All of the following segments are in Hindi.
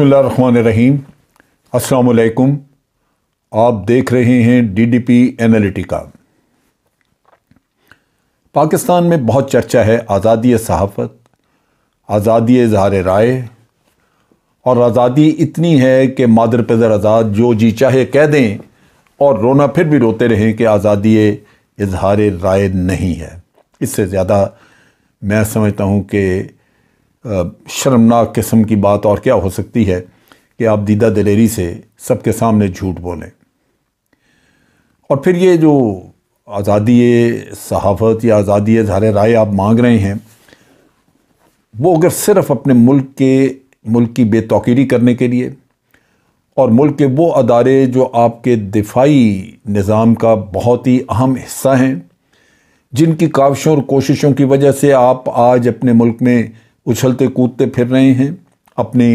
बसमीम अलकुम आप देख रहे हैं डीडीपी एनालिटिका पाकिस्तान में बहुत चर्चा है आज़ादी सहाफ़त आज़ादी इजहार राय और आज़ादी इतनी है कि मादर पदर आज़ाद जो जी चाहे कह दें और रोना फिर भी रोते रहें कि आज़ादी इजहार राय नहीं है इससे ज़्यादा मैं समझता हूँ कि शर्मनाक किस्म की बात और क्या हो सकती है कि आप दीदा दलेरी से सबके सामने झूठ बोलें और फिर ये जो आज़ादी सहाफ़त या आज़ादी इजहार राय आप मांग रहे हैं वो अगर सिर्फ़ अपने मुल्क के मुल्क की बेतौकीरी करने के लिए और मुल्क के वो अदारे जो आपके दिफाई निज़ाम का बहुत ही अहम हिस्सा हैं जिनकी काविशों और कोशिशों की वजह से आप आज अपने मुल्क में उछलते कूदते फिर रहे हैं अपनी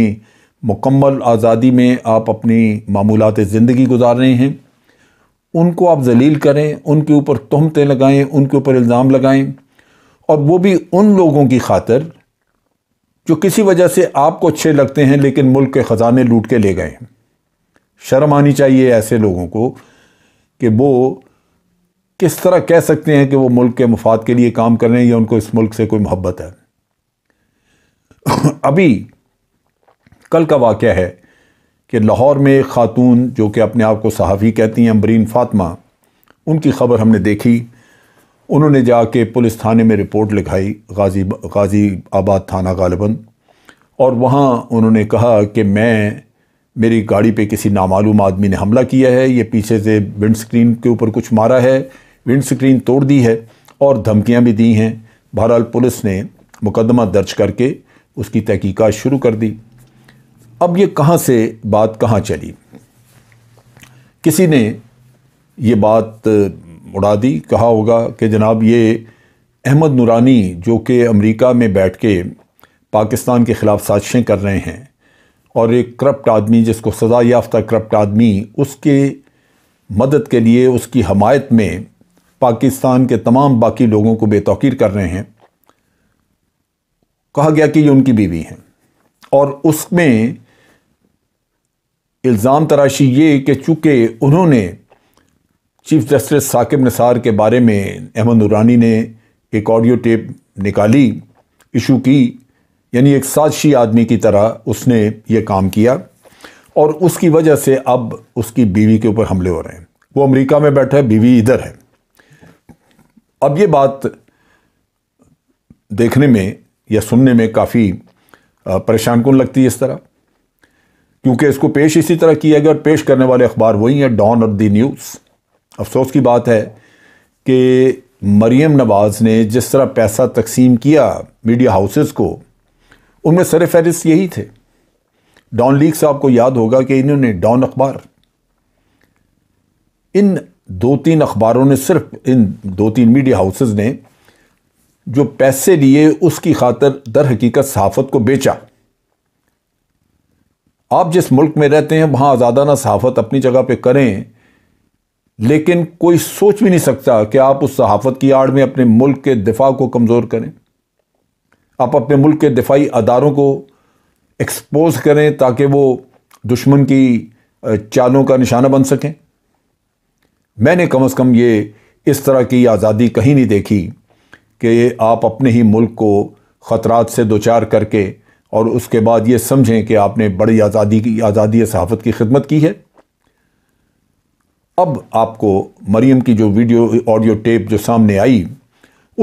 मुकम्मल आज़ादी में आप अपनी मामूलत ज़िंदगी गुजार रहे हैं उनको आप जलील करें उनके ऊपर तहमतें लगाएं उनके ऊपर इल्ज़ाम लगाएं और वो भी उन लोगों की खातर जो किसी वजह से आपको अच्छे लगते हैं लेकिन मुल्क के ख़जाने लूट के ले गए शर्म आनी चाहिए ऐसे लोगों को कि वो किस तरह कह सकते हैं कि वो मुल्क के मफाद के लिए काम कर रहे हैं या उनको इस मुल्क से कोई मोहब्बत है अभी कल का वाक़ है कि लाहौर में एक ख़ातून जो कि अपने आप को सहाफ़ी कहती हैं अम्बरीन फ़ातमा उनकी ख़बर हमने देखी उन्होंने जाके पुलिस थाने में रिपोर्ट लिखाई गाजी गाज़ी आबाद थाना गालिबा और वहाँ उन्होंने कहा कि मैं मेरी गाड़ी पे किसी नामालूम आदमी ने हमला किया है ये पीछे से विंड स्क्रीन के ऊपर कुछ मारा है विंड स्क्रीन तोड़ दी है और धमकियाँ भी दी हैं बहरहाल पुलिस ने मुकदमा दर्ज करके उसकी तहकीकात शुरू कर दी अब ये कहाँ से बात कहाँ चली किसी ने ये बात उड़ा दी कहा होगा कि जनाब ये अहमद नूरानी जो कि अमेरिका में बैठ के पाकिस्तान के ख़िलाफ़ साजिशें कर रहे हैं और एक करप्ट आदमी जिसको सज़ा याफ्ता करप्ट आदमी उसके मदद के लिए उसकी हमायत में पाकिस्तान के तमाम बाकी लोगों को बेतौकीर कर रहे हैं कहा गया कि ये उनकी बीवी हैं और उसमें इल्ज़ाम तराशी ये कि चूँकि उन्होंने चीफ जस्टिस साकिब निसार के बारे में अहमद नूरानी ने एक ऑडियो टेप निकाली इशू की यानी एक साजशी आदमी की तरह उसने ये काम किया और उसकी वजह से अब उसकी बीवी के ऊपर हमले हो रहे हैं वो अमेरिका में बैठा है बीवी इधर है अब ये बात देखने में या सुनने में काफ़ी परेशान कौन लगती है इस तरह क्योंकि इसको पेश इसी तरह किया गया और पेश करने वाले अखबार वही हैं डॉन और दी न्यूज़ अफसोस की बात है कि मरीम नवाज़ ने जिस तरह पैसा तकसीम किया मीडिया हाउसेस को उनमें सर फहरिस्त यही थे डॉन लीग साहब को याद होगा कि इन्होंने डॉन अखबार इन दो तीन अखबारों ने सिर्फ इन दो तीन मीडिया हाउसेस ने जो पैसे लिए उसकी खातर दर हकीकत सहाफत को बेचा आप जिस मुल्क में रहते हैं वहाँ आज़ादाना सहाफत अपनी जगह पे करें लेकिन कोई सोच भी नहीं सकता कि आप उस सहाफत की आड़ में अपने मुल्क के दिफा को कमज़ोर करें आप अपने मुल्क के दिफाई अदारों को एक्सपोज करें ताकि वो दुश्मन की चालों का निशाना बन सकें मैंने कम अज़ कम ये इस तरह की आज़ादी कहीं नहीं देखी कि आप अपने ही मुल्क को ख़तरात से दो चार करके और उसके बाद ये समझें कि आपने बड़ी आज़ादी की आज़ादी सहाफ़त की खिदमत की है अब आपको मरीम की जो वीडियो ऑडियो टेप जो सामने आई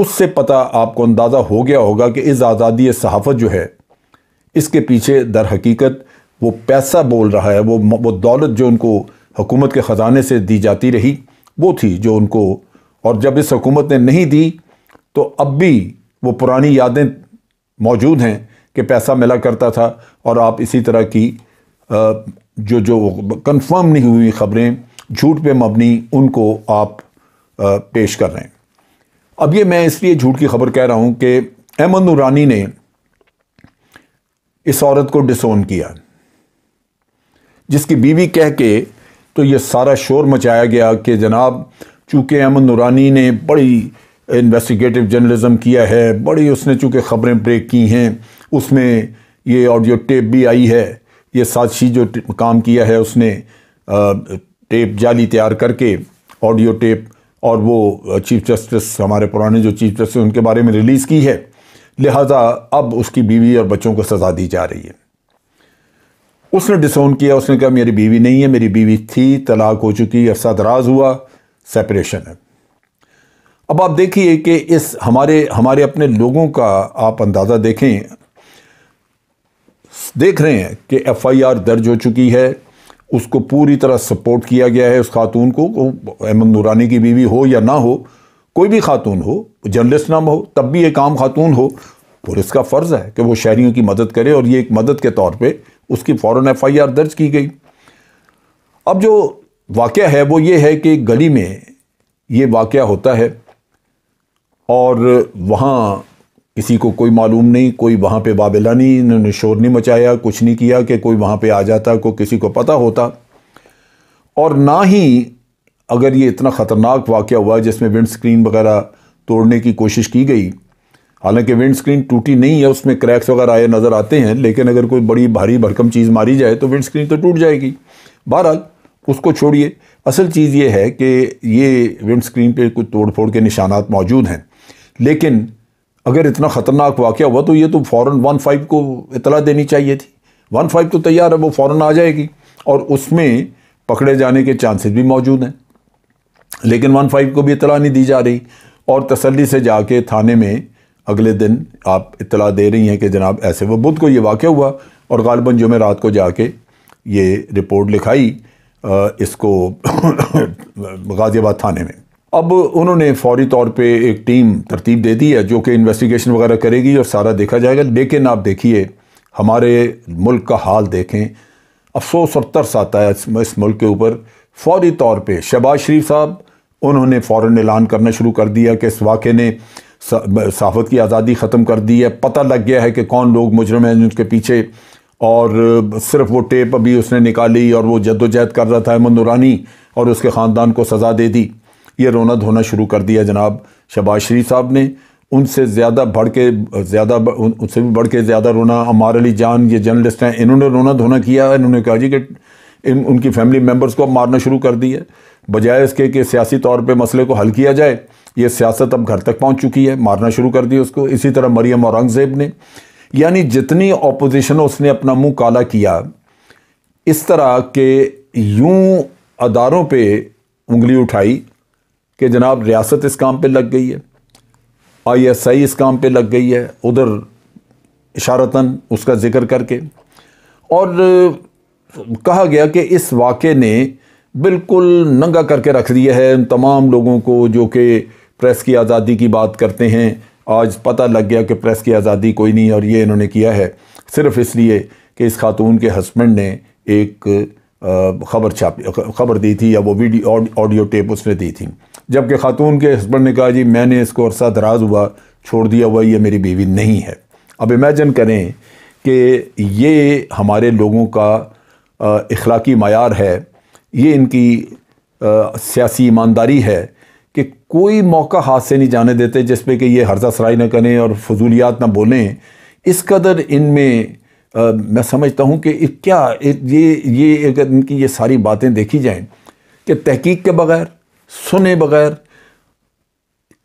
उससे पता आपको अंदाज़ा हो गया होगा कि इस आज़ादी सहाफ़त जो है इसके पीछे दर हकीकत वो पैसा बोल रहा है वो वो दौलत जो उनको हुकूमत के ख़जाने से दी जाती रही वो थी जो उनको और जब इस हुकूमत ने नहीं दी तो अब भी वो पुरानी यादें मौजूद हैं कि पैसा मिला करता था और आप इसी तरह की जो जो कंफर्म नहीं हुई ख़बरें झूठ पे मबनी उनको आप पेश कर रहे हैं अब ये मैं इसलिए झूठ की खबर कह रहा हूँ कि अहमद नूरानी ने इस औरत को डिसोन किया जिसकी बीवी कह के तो ये सारा शोर मचाया गया कि जनाब चूँकि अहमद नूरानी ने बड़ी इन्वेस्टिगेटिव जर्नलिज़म किया है बड़ी उसने चूँकि ख़बरें ब्रेक की हैं उसमें ये ऑडियो टेप भी आई है ये साक्षी जो काम किया है उसने टेप जाली तैयार करके ऑडियो टेप और वो चीफ जस्टिस हमारे पुराने जो चीफ जस्टिस उनके बारे में रिलीज़ की है लिहाजा अब उसकी बीवी और बच्चों को सज़ा दी जा रही है उसने डिसोन किया उसने कहा मेरी बीवी नहीं है मेरी बीवी थी तलाक हो चुकी अफसा दराज हुआ सेपरेशन है अब आप देखिए कि इस हमारे हमारे अपने लोगों का आप अंदाज़ा देखें देख रहे हैं कि एफआईआर दर्ज हो चुकी है उसको पूरी तरह सपोर्ट किया गया है उस खातून को अहमद नूरानी की बीवी हो या ना हो कोई भी खातून हो जर्नलिस्ट ना हो तब भी एक आम खातून हो पुलिस का फ़र्ज़ है कि वो शहरीों की मदद करे और ये एक मदद के तौर पे उसकी फ़ौर एफ आई आर दर्ज की गई अब जो वाक़ है वो ये है कि गली में ये वाक़ होता है और वहाँ किसी को कोई मालूम नहीं कोई वहाँ पे नहीं इन्होंने शोर नहीं मचाया कुछ नहीं किया कि कोई वहाँ पे आ जाता को किसी को पता होता और ना ही अगर ये इतना ख़तरनाक वाक़ हुआ जिसमें विंड स्क्रीन वगैरह तोड़ने की कोशिश की गई हालांकि विंड स्क्रीन टूटी नहीं है उसमें क्रैक्स वगैरह आए नज़र आते हैं लेकिन अगर कोई बड़ी भारी भरकम चीज़ मारी जाए तो विंड स्क्रीन तो टूट जाएगी बहरहाल उसको छोड़िए असल चीज़ ये है कि ये विंड स्क्रीन पर कुछ तोड़ फोड़ के निशानात मौजूद हैं लेकिन अगर इतना ख़तरनाक वाक़ हुआ तो ये तो फ़ौर वन फाइव को इतला देनी चाहिए थी वन फाइव तो तैयार है वो फ़ौर आ जाएगी और उसमें पकड़े जाने के चांसेस भी मौजूद हैं लेकिन वन फाइव को भी इतला नहीं दी जा रही और तसल्ली से जाके थाने में अगले दिन आप इतला दे रही हैं कि जनाब ऐसे वो बुध को ये वाक़ हुआ और गालबन जुमे रात को जाके ये रिपोर्ट लिखाई इसको गाज़ियाबाद थाने में अब उन्होंने फौरी तौर पे एक टीम तरतीब दे दी है जो कि इन्वेस्टिगेशन वगैरह करेगी और सारा देखा जाएगा लेकिन आप देखिए हमारे मुल्क का हाल देखें अफसोस और तरस आता है इस मुल्क के ऊपर फौरी तौर पे शहबाज शरीफ साहब उन्होंने फ़ौर ऐलान करना शुरू कर दिया कि इस वाक़े ने सहाफ़त की आज़ादी ख़त्म कर दी है पता लग गया है कि कौन लोग मुजरम हैं उनके पीछे और सिर्फ वो टेप अभी उसने निकाली और वो जद्दोजहद कर रहा था अहमद नूरानी और उसके ख़ानदान को सज़ा दे दी ये रोना धोना शुरू कर दिया जनाब शबाज शरीफ साहब ने उनसे ज़्यादा बढ़ के ज़्यादा उनसे भी बढ़ के ज़्यादा रोना अमार अली जान ये जर्नलिस्ट हैं इन्होंने रोना धोना किया इन्होंने कहा जी कि इन उनकी फैमिली मेम्बर्स को अब मारना शुरू कर दिया बजाय इसके कि सियासी तौर पर मसले को हल किया जाए ये सियासत अब घर तक पहुँच चुकी है मारना शुरू कर दिया उसको इसी तरह मरियम औरंगज़ेब ने यानी जितनी अपोजिशन उसने अपना मुँह काला किया इस तरह के यूं अदारों पे उंगली उठाई कि जनाब रियासत इस काम पर लग गई है आई एस आई इस काम पर लग गई है उधर इशारतान उसका ज़िक्र करके और कहा गया कि इस वाक़े ने बिल्कुल नंगा करके रख दिया है उन तमाम लोगों को जो कि प्रेस की आज़ादी की बात करते हैं आज पता लग गया कि प्रेस की आज़ादी कोई नहीं और ये इन्होंने किया है सिर्फ इसलिए कि इस खातून के हस्बैंड ने एक ख़बर छापी ख़बर दी थी या वो वीडियो ऑडियो टेप उसने दी थी जबकि ख़ातून के हस्बैंड ने कहा जी मैंने इसको अरसा दराज हुआ छोड़ दिया हुआ ये मेरी बीवी नहीं है अब इमेजन करें कि ये हमारे लोगों का अखलाकी मैार है ये इनकी सियासी ईमानदारी है कि कोई मौका हाथ से नहीं जाने देते पर कि ये हर्जा सराई ना करें और फजूलियात ना बोलें इस कदर इनमें आ, मैं समझता हूँ कि क्या ये ये अगर इनकी ये सारी बातें देखी जाएं कि तहकीक के बगैर सुने बगैर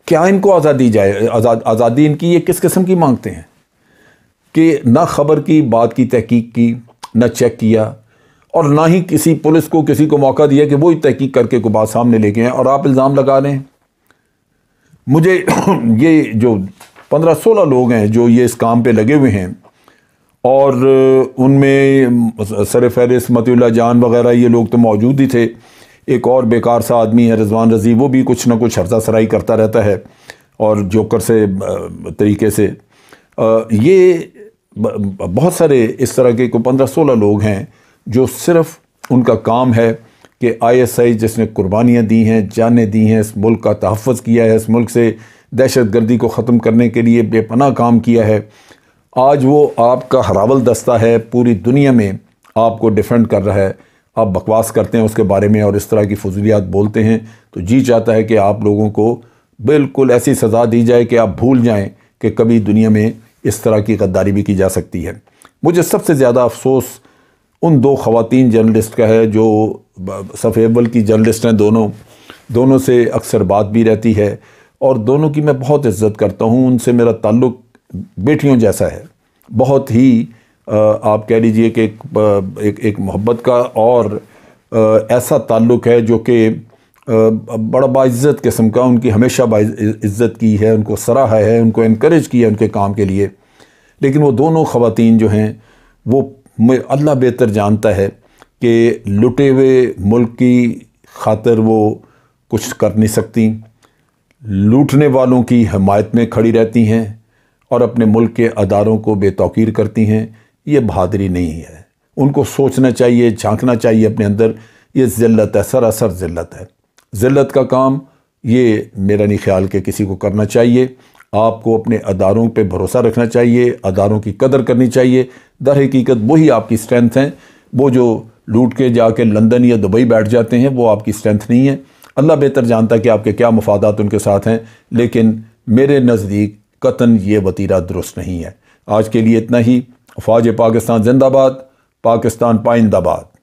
क्या इनको आज़ादी जाए आज़ाद आज़ादी इनकी ये किस किस्म की मांगते हैं कि ना ख़बर की बात की तहकीक की ना चेक किया और ना ही किसी पुलिस को किसी को मौका दिया कि वो ही तहकीक करके को बात सामने लेके आए और आप इल्ज़ाम लगा रहे हैं मुझे ये जो पंद्रह सोलह लोग हैं जो ये इस काम पे लगे हुए हैं और उनमें सर फहरिस मतुल्ला जान वगैरह ये लोग तो मौजूद ही थे एक और बेकार सा आदमी है रजवान रजी वो भी कुछ ना कुछ हर्जा सराई करता रहता है और जोकर से तरीके से ये बहुत सारे इस तरह के को पंद्रह सोलह लोग हैं जो सिर्फ उनका काम है कि आईएसआई जिसने कुर्बानियाँ दी हैं जानें दी हैं इस मुल्क का तहफ़ किया है इस मुल्क से दहशत गर्दी को ख़त्म करने के लिए बेपना काम किया है आज वो आपका हरावल दस्ता है पूरी दुनिया में आपको डिफेंड कर रहा है आप बकवास करते हैं उसके बारे में और इस तरह की फजूलियात बोलते हैं तो जी चाहता है कि आप लोगों को बिल्कुल ऐसी सज़ा दी जाए कि आप भूल जाएं कि कभी दुनिया में इस तरह की गद्दारी भी की जा सकती है मुझे सबसे ज़्यादा अफसोस उन दो ख़वान जर्नलिस्ट का है जो सफ़ेबल की जर्नलिस्ट हैं दोनों दोनों से अक्सर बात भी रहती है और दोनों की मैं बहुत इज्जत करता हूँ उनसे मेरा ताल्लुक़ बेटियों जैसा है बहुत ही आप कह लीजिए कि एक, एक, एक मोहब्बत का और ऐसा ताल्लुक़ है जो कि बड़ा बाज़्ज़त किस्म का उनकी हमेशा इज़्ज़त की है उनको सराहा है उनको इनक्रेज किया है उनके काम के लिए लेकिन वो दोनों ख़वातीन जो हैं वो अल्लाह बेहतर जानता है कि लुटे हुए मुल्क की खातर वो कुछ कर नहीं सकती लूटने वालों की हमायत में खड़ी रहती हैं और अपने मुल्क के अदारों को बेतौकीर करती हैं ये बहादरी नहीं है उनको सोचना चाहिए झांकना चाहिए अपने अंदर ये ज़िल्लत है सरासर ज़िल्लत है ज़िल्लत का काम ये मेरा नहीं ख्याल कि किसी को करना चाहिए आपको अपने अदारों पे भरोसा रखना चाहिए अदारों की कदर करनी चाहिए दर हकीकत वही आपकी स्ट्रेंथ हैं वो जो लूट के जाके लंदन या दुबई बैठ जाते हैं वो आपकी स्ट्रेंथ नहीं है अल्लाह बेहतर जानता कि आपके क्या मफादात उनके साथ हैं लेकिन मेरे नज़दीक कतन ये वतीरा दुरुस्त नहीं है आज के लिए इतना ही फ़ौज पाकिस्तान जिंदाबाद पाकिस्तान पाइंदाबाद